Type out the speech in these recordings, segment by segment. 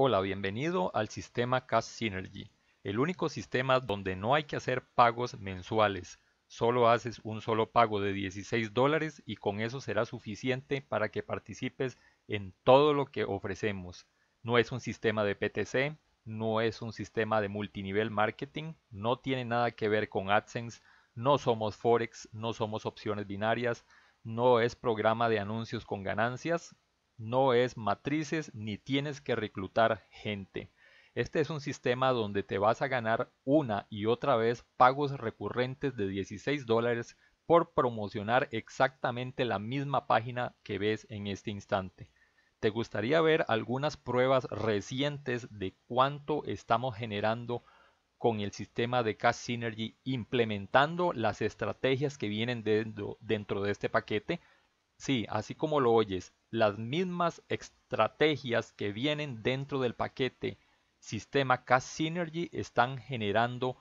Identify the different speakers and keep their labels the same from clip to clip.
Speaker 1: Hola, bienvenido al sistema Cash Synergy, el único sistema donde no hay que hacer pagos mensuales. Solo haces un solo pago de 16 dólares y con eso será suficiente para que participes en todo lo que ofrecemos. No es un sistema de PTC, no es un sistema de multinivel marketing, no tiene nada que ver con AdSense, no somos Forex, no somos opciones binarias, no es programa de anuncios con ganancias, no es matrices ni tienes que reclutar gente. Este es un sistema donde te vas a ganar una y otra vez pagos recurrentes de 16 dólares por promocionar exactamente la misma página que ves en este instante. ¿Te gustaría ver algunas pruebas recientes de cuánto estamos generando con el sistema de Cash Synergy implementando las estrategias que vienen dentro, dentro de este paquete? Sí, así como lo oyes, las mismas estrategias que vienen dentro del paquete sistema Cash Synergy están generando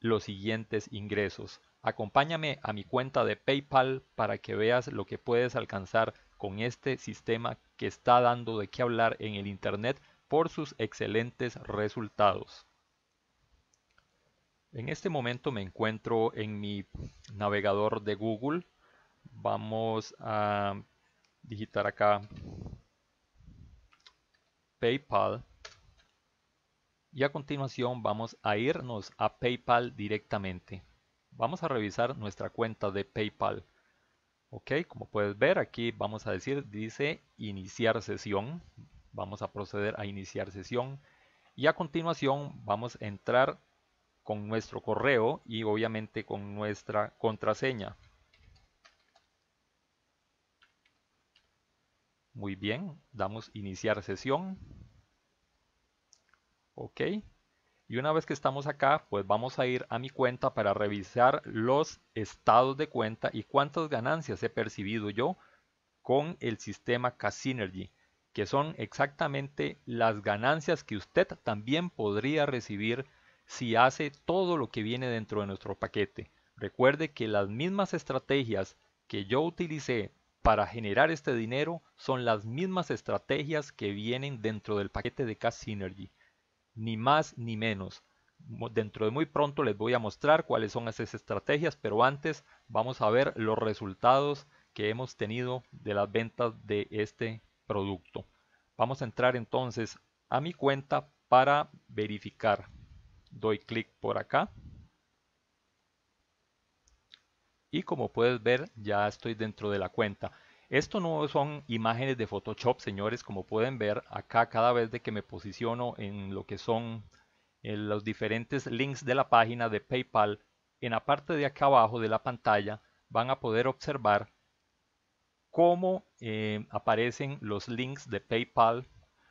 Speaker 1: los siguientes ingresos. Acompáñame a mi cuenta de PayPal para que veas lo que puedes alcanzar con este sistema que está dando de qué hablar en el Internet por sus excelentes resultados. En este momento me encuentro en mi navegador de Google Vamos a digitar acá PayPal. Y a continuación vamos a irnos a PayPal directamente. Vamos a revisar nuestra cuenta de PayPal. Ok, como puedes ver aquí vamos a decir, dice iniciar sesión. Vamos a proceder a iniciar sesión. Y a continuación vamos a entrar con nuestro correo y obviamente con nuestra contraseña. Muy bien, damos iniciar sesión. Ok. Y una vez que estamos acá, pues vamos a ir a mi cuenta para revisar los estados de cuenta y cuántas ganancias he percibido yo con el sistema Casinergy, que son exactamente las ganancias que usted también podría recibir si hace todo lo que viene dentro de nuestro paquete. Recuerde que las mismas estrategias que yo utilicé para generar este dinero son las mismas estrategias que vienen dentro del paquete de Cash Synergy, ni más ni menos. Dentro de muy pronto les voy a mostrar cuáles son esas estrategias, pero antes vamos a ver los resultados que hemos tenido de las ventas de este producto. Vamos a entrar entonces a mi cuenta para verificar. Doy clic por acá y como puedes ver ya estoy dentro de la cuenta. Esto no son imágenes de Photoshop, señores, como pueden ver acá cada vez que me posiciono en lo que son los diferentes links de la página de PayPal, en la parte de acá abajo de la pantalla van a poder observar cómo eh, aparecen los links de PayPal,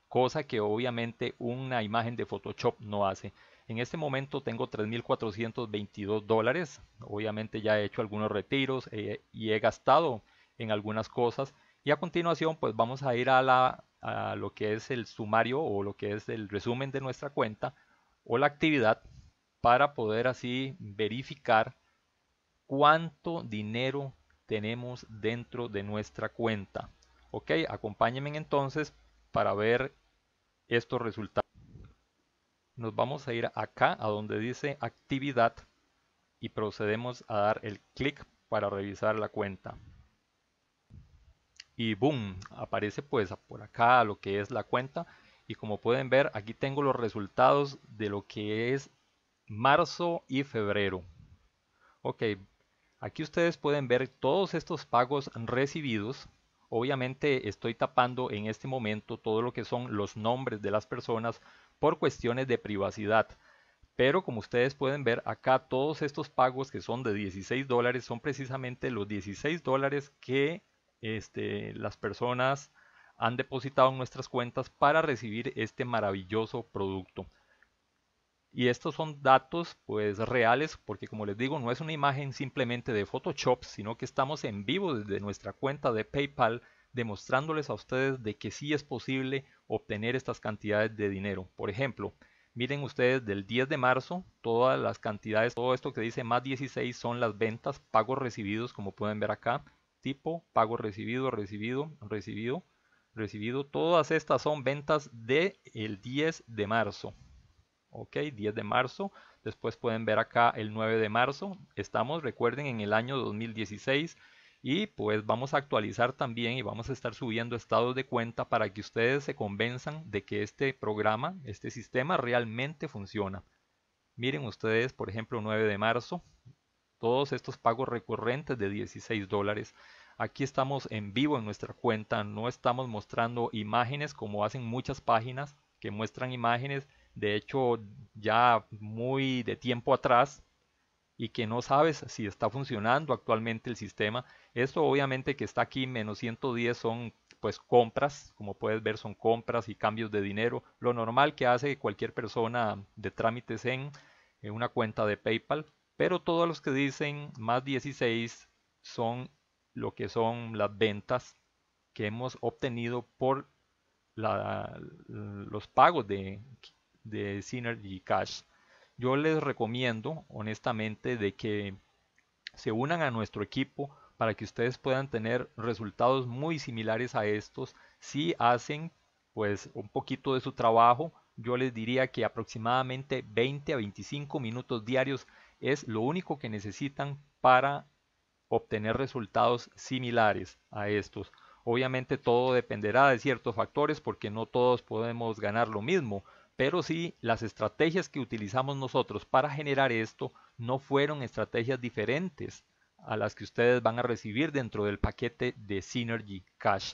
Speaker 1: cosa que obviamente una imagen de Photoshop no hace. En este momento tengo 3.422 dólares. Obviamente ya he hecho algunos retiros eh, y he gastado en algunas cosas. Y a continuación pues vamos a ir a, la, a lo que es el sumario o lo que es el resumen de nuestra cuenta o la actividad para poder así verificar cuánto dinero tenemos dentro de nuestra cuenta. Ok, acompáñenme entonces para ver estos resultados nos vamos a ir acá a donde dice actividad y procedemos a dar el clic para revisar la cuenta. Y boom, aparece pues por acá lo que es la cuenta y como pueden ver aquí tengo los resultados de lo que es marzo y febrero. Ok, aquí ustedes pueden ver todos estos pagos recibidos. Obviamente estoy tapando en este momento todo lo que son los nombres de las personas por cuestiones de privacidad. Pero como ustedes pueden ver acá, todos estos pagos que son de 16 dólares son precisamente los 16 dólares que este, las personas han depositado en nuestras cuentas para recibir este maravilloso producto. Y estos son datos pues reales porque como les digo no es una imagen simplemente de Photoshop, sino que estamos en vivo desde nuestra cuenta de PayPal demostrándoles a ustedes de que sí es posible obtener estas cantidades de dinero. Por ejemplo, miren ustedes del 10 de marzo, todas las cantidades, todo esto que dice más 16 son las ventas, pagos recibidos, como pueden ver acá, tipo, pago recibido, recibido, recibido, recibido. Todas estas son ventas de el 10 de marzo. Ok, 10 de marzo. Después pueden ver acá el 9 de marzo. Estamos, recuerden, en el año 2016 y pues vamos a actualizar también y vamos a estar subiendo estados de cuenta para que ustedes se convenzan de que este programa, este sistema realmente funciona. Miren ustedes, por ejemplo, 9 de marzo, todos estos pagos recurrentes de 16 dólares. Aquí estamos en vivo en nuestra cuenta, no estamos mostrando imágenes como hacen muchas páginas que muestran imágenes, de hecho ya muy de tiempo atrás, y que no sabes si está funcionando actualmente el sistema. Esto obviamente que está aquí menos 110 son pues compras, como puedes ver son compras y cambios de dinero, lo normal que hace cualquier persona de trámites en, una cuenta de PayPal, pero todos los que dicen más 16 son lo que son las ventas que hemos obtenido por los pagos de, de Synergy Cash. Yo les recomiendo, honestamente, de que se unan a nuestro equipo para que ustedes puedan tener resultados muy similares a estos si hacen pues un poquito de su trabajo yo les diría que aproximadamente 20 a 25 minutos diarios es lo único que necesitan para obtener resultados similares a estos. Obviamente todo dependerá de ciertos factores porque no todos podemos ganar lo mismo pero sí las estrategias que utilizamos nosotros para generar esto no fueron estrategias diferentes a las que ustedes van a recibir dentro del paquete de Synergy Cash.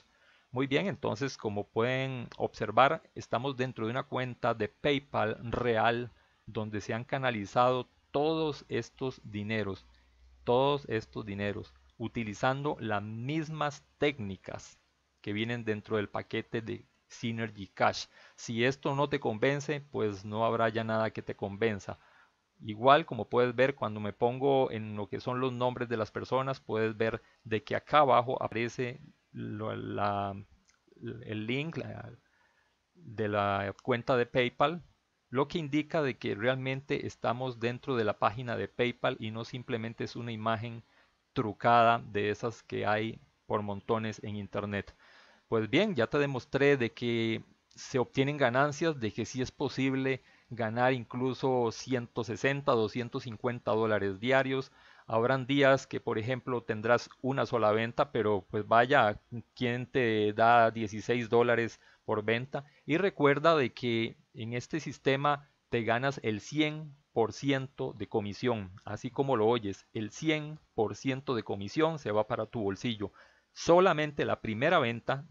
Speaker 1: Muy bien, entonces como pueden observar, estamos dentro de una cuenta de PayPal real donde se han canalizado todos estos dineros, todos estos dineros, utilizando las mismas técnicas que vienen dentro del paquete de Synergy Cash. Si esto no te convence, pues no habrá ya nada que te convenza. Igual, como puedes ver, cuando me pongo en lo que son los nombres de las personas, puedes ver de que acá abajo aparece el link de la cuenta de PayPal, lo que indica de que realmente estamos dentro de la página de PayPal y no simplemente es una imagen trucada de esas que hay por montones en Internet. Pues bien, ya te demostré de que se obtienen ganancias, de que sí es posible ganar incluso 160, 250 dólares diarios. Habrán días que, por ejemplo, tendrás una sola venta, pero pues vaya, ¿quién te da 16 dólares por venta? Y recuerda de que en este sistema te ganas el 100% de comisión, así como lo oyes, el 100% de comisión se va para tu bolsillo. Solamente la primera venta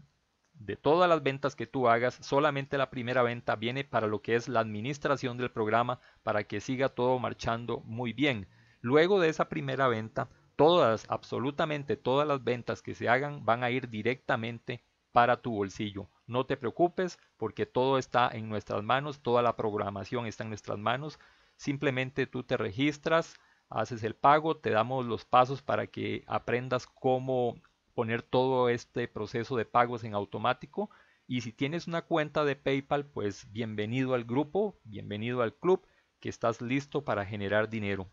Speaker 1: de todas las ventas que tú hagas, solamente la primera venta viene para lo que es la administración del programa para que siga todo marchando muy bien. Luego de esa primera venta, todas, absolutamente todas las ventas que se hagan van a ir directamente para tu bolsillo. No te preocupes porque todo está en nuestras manos, toda la programación está en nuestras manos. Simplemente tú te registras, haces el pago, te damos los pasos para que aprendas cómo poner todo este proceso de pagos en automático. Y si tienes una cuenta de PayPal, pues bienvenido al grupo, bienvenido al club, que estás listo para generar dinero.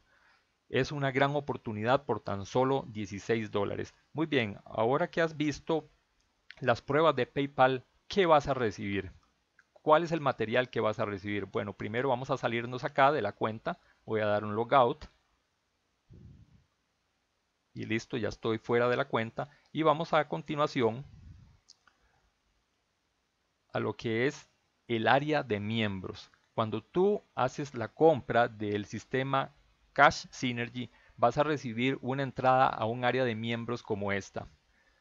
Speaker 1: Es una gran oportunidad por tan solo 16 dólares. Muy bien, ahora que has visto las pruebas de PayPal, ¿qué vas a recibir? ¿Cuál es el material que vas a recibir? Bueno, primero vamos a salirnos acá de la cuenta. Voy a dar un logout y listo, ya estoy fuera de la cuenta y vamos a continuación a lo que es el área de miembros. Cuando tú haces la compra del sistema Cash Synergy, vas a recibir una entrada a un área de miembros como esta,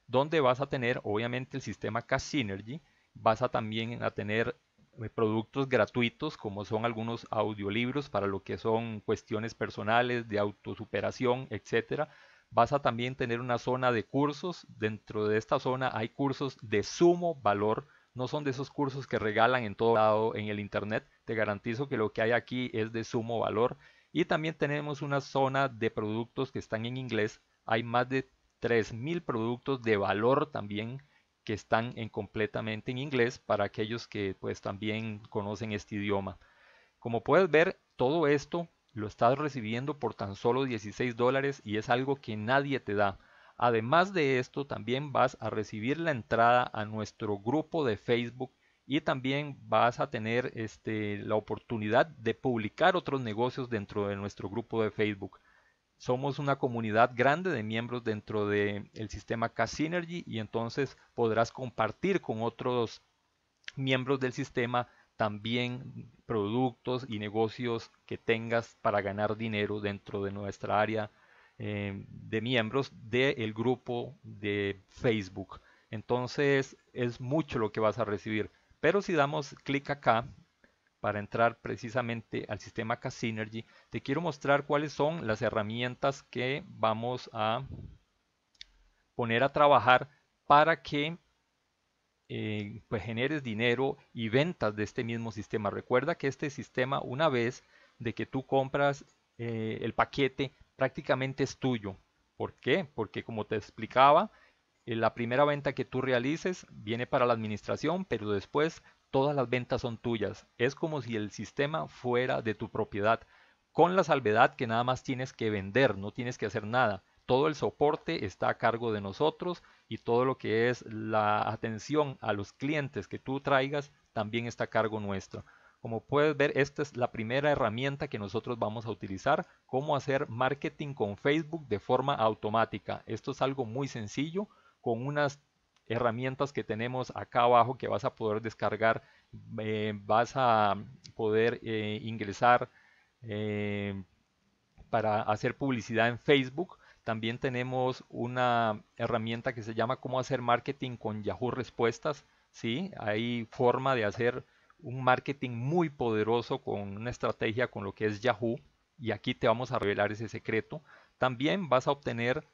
Speaker 1: donde vas a tener obviamente el sistema Cash Synergy, vas a también a tener eh, productos gratuitos como son algunos audiolibros para lo que son cuestiones personales de autosuperación, etcétera, vas a también tener una zona de cursos. Dentro de esta zona hay cursos de sumo valor. No son de esos cursos que regalan en todo lado en el Internet. Te garantizo que lo que hay aquí es de sumo valor. Y también tenemos una zona de productos que están en inglés. Hay más de 3.000 productos de valor también que están en completamente en inglés para aquellos que pues también conocen este idioma. Como puedes ver, todo esto lo estás recibiendo por tan solo 16 dólares y es algo que nadie te da. Además de esto, también vas a recibir la entrada a nuestro grupo de Facebook y también vas a tener este, la oportunidad de publicar otros negocios dentro de nuestro grupo de Facebook. Somos una comunidad grande de miembros dentro del el sistema K-Synergy y entonces podrás compartir con otros miembros del sistema también productos y negocios que tengas para ganar dinero dentro de nuestra área eh, de miembros del grupo de Facebook. Entonces es mucho lo que vas a recibir. Pero si damos clic acá para entrar precisamente al sistema Synergy, te quiero mostrar cuáles son las herramientas que vamos a poner a trabajar para que eh, pues generes dinero y ventas de este mismo sistema. Recuerda que este sistema, una vez de que tú compras eh, el paquete, prácticamente es tuyo. ¿Por qué? Porque como te explicaba, eh, la primera venta que tú realices viene para la administración, pero después todas las ventas son tuyas. Es como si el sistema fuera de tu propiedad, con la salvedad que nada más tienes que vender, no tienes que hacer nada todo el soporte está a cargo de nosotros y todo lo que es la atención a los clientes que tú traigas también está a cargo nuestro. Como puedes ver, esta es la primera herramienta que nosotros vamos a utilizar, cómo hacer marketing con Facebook de forma automática. Esto es algo muy sencillo, con unas herramientas que tenemos acá abajo que vas a poder descargar, eh, vas a poder eh, ingresar eh, para hacer publicidad en Facebook también tenemos una herramienta que se llama cómo hacer marketing con Yahoo Respuestas. ¿sí? Hay forma de hacer un marketing muy poderoso con una estrategia con lo que es Yahoo. Y aquí te vamos a revelar ese secreto. También vas a obtener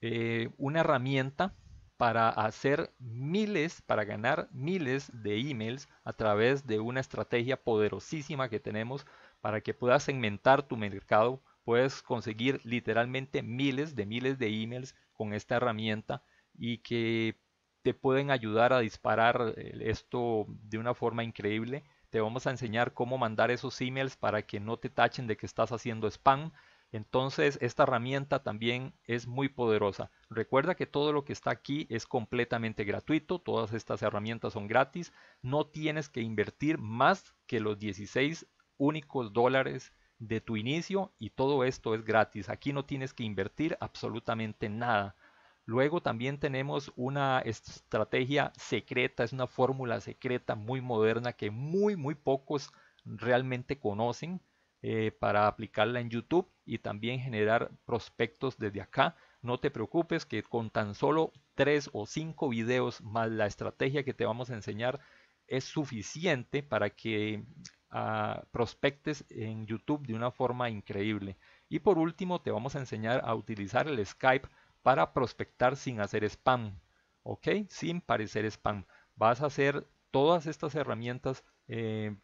Speaker 1: eh, una herramienta para hacer miles, para ganar miles de emails a través de una estrategia poderosísima que tenemos para que puedas segmentar tu mercado puedes conseguir literalmente miles de miles de emails con esta herramienta y que te pueden ayudar a disparar eh, esto de una forma increíble. Te vamos a enseñar cómo mandar esos emails para que no te tachen de que estás haciendo spam. Entonces esta herramienta también es muy poderosa. Recuerda que todo lo que está aquí es completamente gratuito, todas estas herramientas son gratis, no tienes que invertir más que los 16 únicos dólares de tu inicio y todo esto es gratis. Aquí no tienes que invertir absolutamente nada. Luego también tenemos una estrategia secreta, es una fórmula secreta muy moderna que muy, muy pocos realmente conocen eh, para aplicarla en YouTube y también generar prospectos desde acá. No te preocupes que con tan solo tres o cinco videos más la estrategia que te vamos a enseñar es suficiente para que prospectes en YouTube de una forma increíble. Y por último te vamos a enseñar a utilizar el Skype para prospectar sin hacer spam, ¿ok? Sin parecer spam. Vas a hacer todas estas herramientas eh,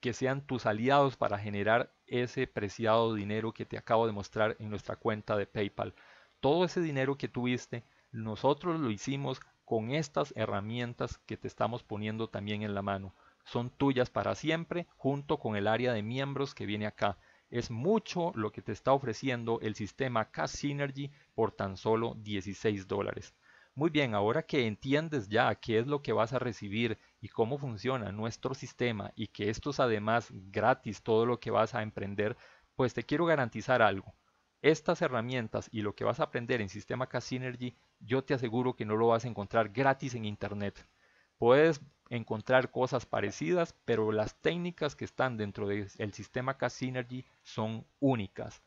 Speaker 1: que sean tus aliados para generar ese preciado dinero que te acabo de mostrar en nuestra cuenta de PayPal. Todo ese dinero que tuviste, nosotros lo hicimos con estas herramientas que te estamos poniendo también en la mano son tuyas para siempre junto con el área de miembros que viene acá. Es mucho lo que te está ofreciendo el sistema Cash Synergy por tan solo 16 dólares. Muy bien, ahora que entiendes ya qué es lo que vas a recibir y cómo funciona nuestro sistema y que esto es además gratis todo lo que vas a emprender, pues te quiero garantizar algo. Estas herramientas y lo que vas a aprender en Sistema K-Synergy, yo te aseguro que no lo vas a encontrar gratis en Internet. Puedes encontrar cosas parecidas, pero las técnicas que están dentro del sistema Cash Synergy son únicas.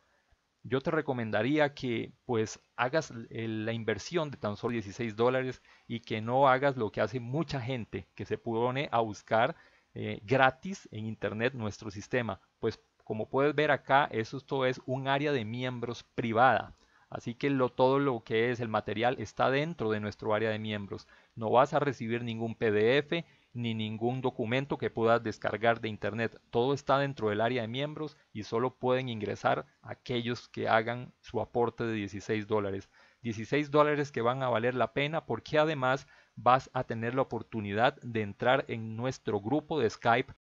Speaker 1: Yo te recomendaría que pues hagas la inversión de tan solo 16 dólares y que no hagas lo que hace mucha gente que se pone a buscar eh, gratis en internet nuestro sistema. Pues como puedes ver acá, eso todo es un área de miembros privada. Así que lo, todo lo que es el material está dentro de nuestro área de miembros. No vas a recibir ningún PDF ni ningún documento que puedas descargar de Internet. Todo está dentro del área de miembros y solo pueden ingresar aquellos que hagan su aporte de 16 dólares. 16 dólares que van a valer la pena porque además vas a tener la oportunidad de entrar en nuestro grupo de Skype